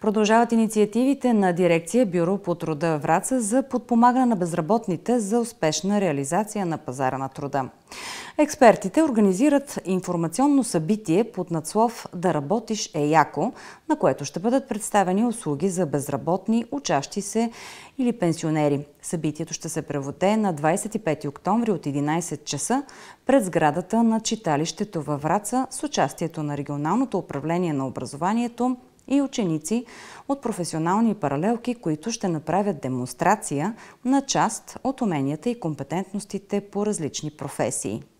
Продължават инициативите на дирекция Бюро по труда Враца за подпомагане на безработните за успешна реализация на пазара на труда. Експертите организират информационно събитие под надслов «Да работиш е яко», на което ще бъдат представени услуги за безработни, учащи се или пенсионери. Събитието ще се преводе на 25 октомври от 11 часа пред сградата на читалището във Враца с участието на Регионалното управление на образованието, и ученици от професионални паралелки, които ще направят демонстрация на част от уменията и компетентностите по различни професии.